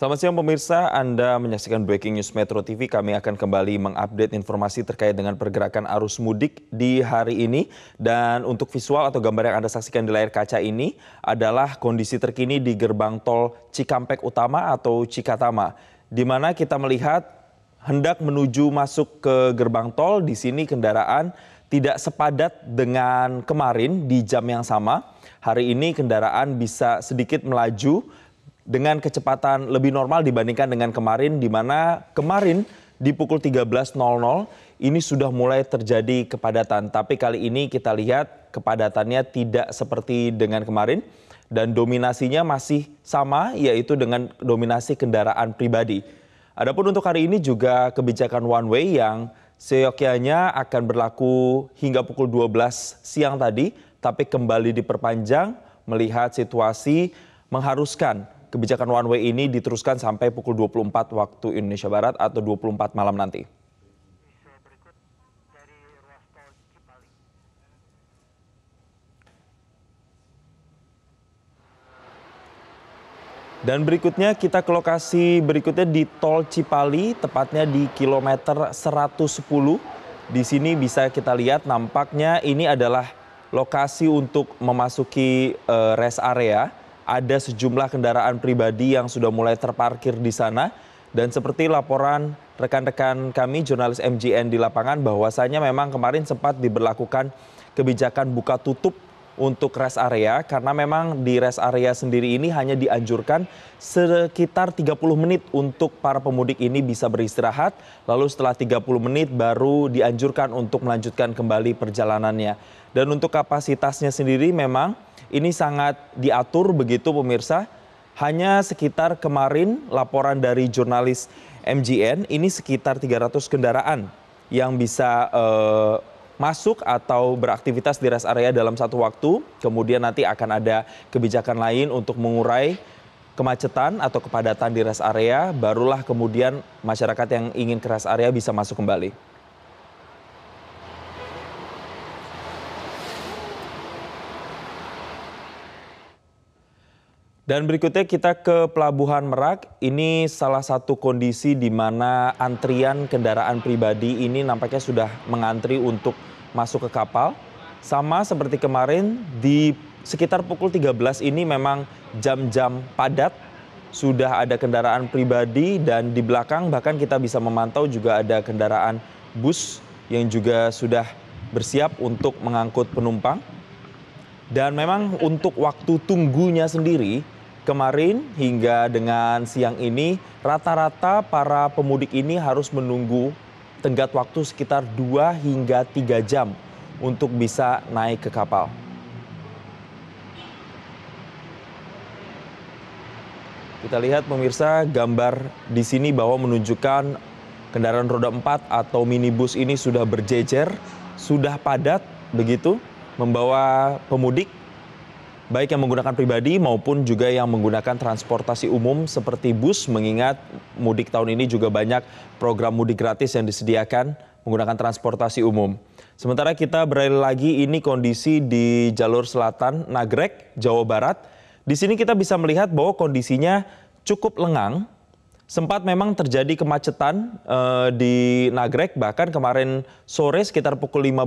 Selamat siang pemirsa, Anda menyaksikan Breaking News Metro TV. Kami akan kembali mengupdate informasi terkait dengan pergerakan arus mudik di hari ini. Dan untuk visual atau gambar yang Anda saksikan di layar kaca ini adalah kondisi terkini di gerbang tol Cikampek Utama atau Cikatama. Di mana kita melihat hendak menuju masuk ke gerbang tol, di sini kendaraan tidak sepadat dengan kemarin di jam yang sama. Hari ini kendaraan bisa sedikit melaju dengan kecepatan lebih normal dibandingkan dengan kemarin di mana kemarin di pukul 13.00 ini sudah mulai terjadi kepadatan. Tapi kali ini kita lihat kepadatannya tidak seperti dengan kemarin dan dominasinya masih sama yaitu dengan dominasi kendaraan pribadi. Adapun untuk hari ini juga kebijakan one way yang seyokianya akan berlaku hingga pukul 12 siang tadi tapi kembali diperpanjang melihat situasi mengharuskan kebijakan one way ini diteruskan sampai pukul 24 waktu Indonesia Barat atau 24 malam nanti? Dan berikutnya kita ke lokasi berikutnya di Tol Cipali, tepatnya di kilometer 110. Di sini bisa kita lihat nampaknya ini adalah lokasi untuk memasuki eh, rest area ada sejumlah kendaraan pribadi yang sudah mulai terparkir di sana. Dan seperti laporan rekan-rekan kami jurnalis MGN di lapangan bahwasanya memang kemarin sempat diberlakukan kebijakan buka tutup untuk rest area karena memang di rest area sendiri ini hanya dianjurkan sekitar 30 menit untuk para pemudik ini bisa beristirahat lalu setelah 30 menit baru dianjurkan untuk melanjutkan kembali perjalanannya dan untuk kapasitasnya sendiri memang ini sangat diatur begitu pemirsa. Hanya sekitar kemarin laporan dari jurnalis MGN ini sekitar 300 kendaraan yang bisa uh, masuk atau beraktivitas di rest area dalam satu waktu. Kemudian nanti akan ada kebijakan lain untuk mengurai kemacetan atau kepadatan di rest area, barulah kemudian masyarakat yang ingin ke rest area bisa masuk kembali. Dan berikutnya kita ke Pelabuhan Merak. Ini salah satu kondisi di mana antrian kendaraan pribadi ini nampaknya sudah mengantri untuk masuk ke kapal. Sama seperti kemarin di sekitar pukul 13 ini memang jam-jam padat. Sudah ada kendaraan pribadi dan di belakang bahkan kita bisa memantau juga ada kendaraan bus yang juga sudah bersiap untuk mengangkut penumpang. Dan memang untuk waktu tunggunya sendiri kemarin hingga dengan siang ini, rata-rata para pemudik ini harus menunggu tenggat waktu sekitar 2 hingga 3 jam untuk bisa naik ke kapal. Kita lihat pemirsa gambar di sini bahwa menunjukkan kendaraan roda 4 atau minibus ini sudah berjejer, sudah padat begitu membawa pemudik baik yang menggunakan pribadi maupun juga yang menggunakan transportasi umum seperti bus mengingat mudik tahun ini juga banyak program mudik gratis yang disediakan menggunakan transportasi umum. Sementara kita beralih lagi ini kondisi di jalur selatan Nagrek, Jawa Barat. Di sini kita bisa melihat bahwa kondisinya cukup lengang sempat memang terjadi kemacetan uh, di Nagrek bahkan kemarin sore sekitar pukul 15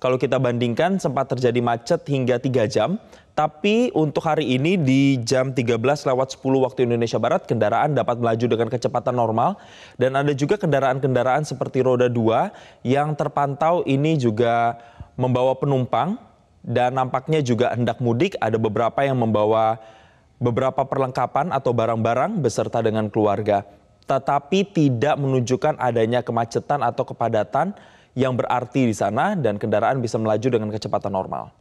kalau kita bandingkan sempat terjadi macet hingga 3 jam tapi untuk hari ini di jam 13 lewat 10 waktu Indonesia Barat kendaraan dapat melaju dengan kecepatan normal dan ada juga kendaraan-kendaraan seperti roda 2 yang terpantau ini juga membawa penumpang dan nampaknya juga hendak mudik ada beberapa yang membawa beberapa perlengkapan atau barang-barang beserta dengan keluarga, tetapi tidak menunjukkan adanya kemacetan atau kepadatan yang berarti di sana dan kendaraan bisa melaju dengan kecepatan normal.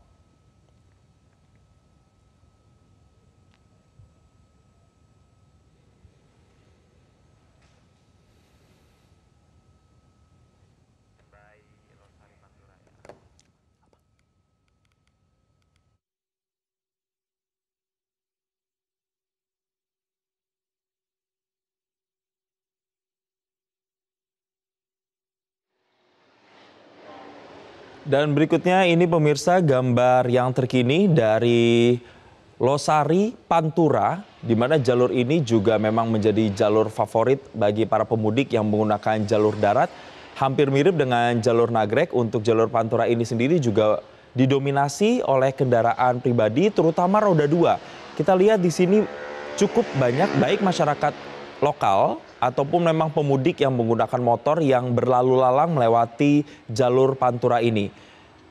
Dan berikutnya ini pemirsa gambar yang terkini dari Losari Pantura di mana jalur ini juga memang menjadi jalur favorit bagi para pemudik yang menggunakan jalur darat. Hampir mirip dengan jalur Nagrek untuk jalur Pantura ini sendiri juga didominasi oleh kendaraan pribadi terutama roda dua. Kita lihat di sini cukup banyak baik masyarakat lokal ataupun memang pemudik yang menggunakan motor yang berlalu lalang melewati jalur Pantura ini.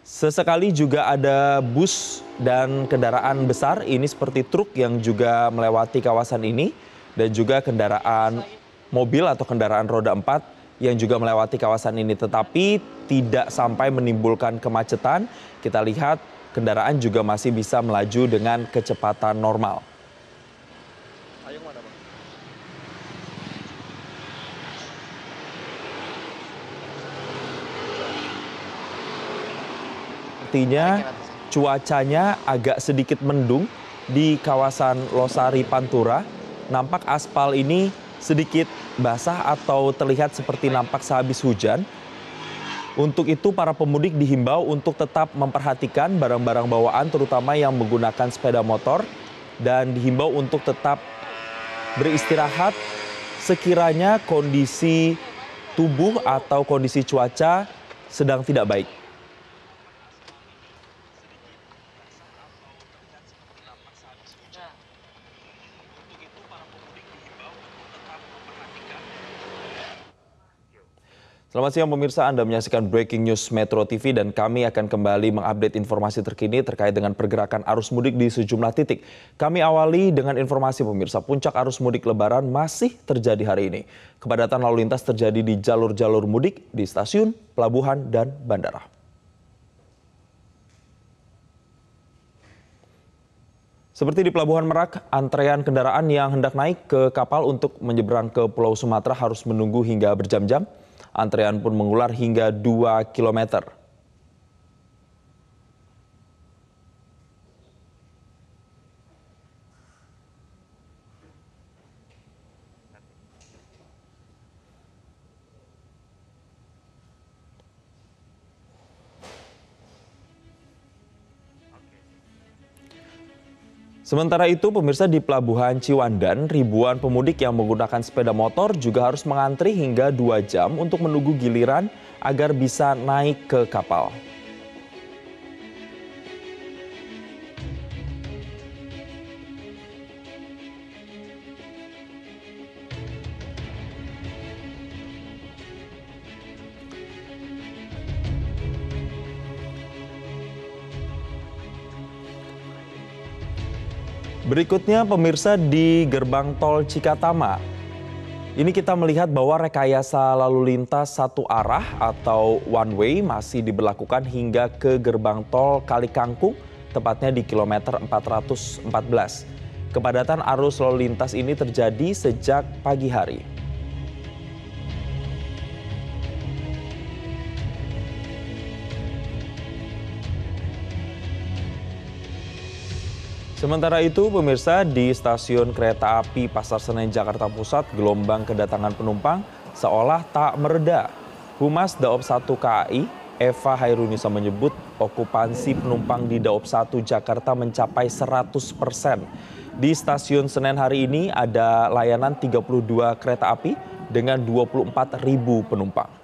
Sesekali juga ada bus dan kendaraan besar, ini seperti truk yang juga melewati kawasan ini dan juga kendaraan mobil atau kendaraan roda 4 yang juga melewati kawasan ini tetapi tidak sampai menimbulkan kemacetan. Kita lihat kendaraan juga masih bisa melaju dengan kecepatan normal. artinya cuacanya agak sedikit mendung di kawasan Losari Pantura. Nampak aspal ini sedikit basah atau terlihat seperti nampak sehabis hujan. Untuk itu para pemudik dihimbau untuk tetap memperhatikan barang-barang bawaan terutama yang menggunakan sepeda motor dan dihimbau untuk tetap beristirahat sekiranya kondisi tubuh atau kondisi cuaca sedang tidak baik. Selamat siang pemirsa, Anda menyaksikan Breaking News Metro TV dan kami akan kembali mengupdate informasi terkini terkait dengan pergerakan arus mudik di sejumlah titik. Kami awali dengan informasi pemirsa, puncak arus mudik lebaran masih terjadi hari ini. Kepadatan lalu lintas terjadi di jalur-jalur mudik, di stasiun, pelabuhan, dan bandara. Seperti di Pelabuhan Merak, antrean kendaraan yang hendak naik ke kapal untuk menyeberang ke Pulau Sumatera harus menunggu hingga berjam-jam. Antrean pun mengular hingga dua kilometer. Sementara itu, pemirsa di Pelabuhan Ciwandan, ribuan pemudik yang menggunakan sepeda motor juga harus mengantri hingga dua jam untuk menunggu giliran agar bisa naik ke kapal. Berikutnya pemirsa di gerbang tol Cikatama. Ini kita melihat bahwa rekayasa lalu lintas satu arah atau one way masih diberlakukan hingga ke gerbang tol Kalikangkung, tepatnya di kilometer 414. Kepadatan arus lalu lintas ini terjadi sejak pagi hari. Sementara itu, pemirsa di stasiun kereta api Pasar Senen Jakarta Pusat, gelombang kedatangan penumpang seolah tak mereda. Humas Daob 1 KAI, Eva Hairunisa menyebut okupansi penumpang di Daob 1 Jakarta mencapai 100 persen. Di stasiun Senen hari ini ada layanan 32 kereta api dengan 24 ribu penumpang.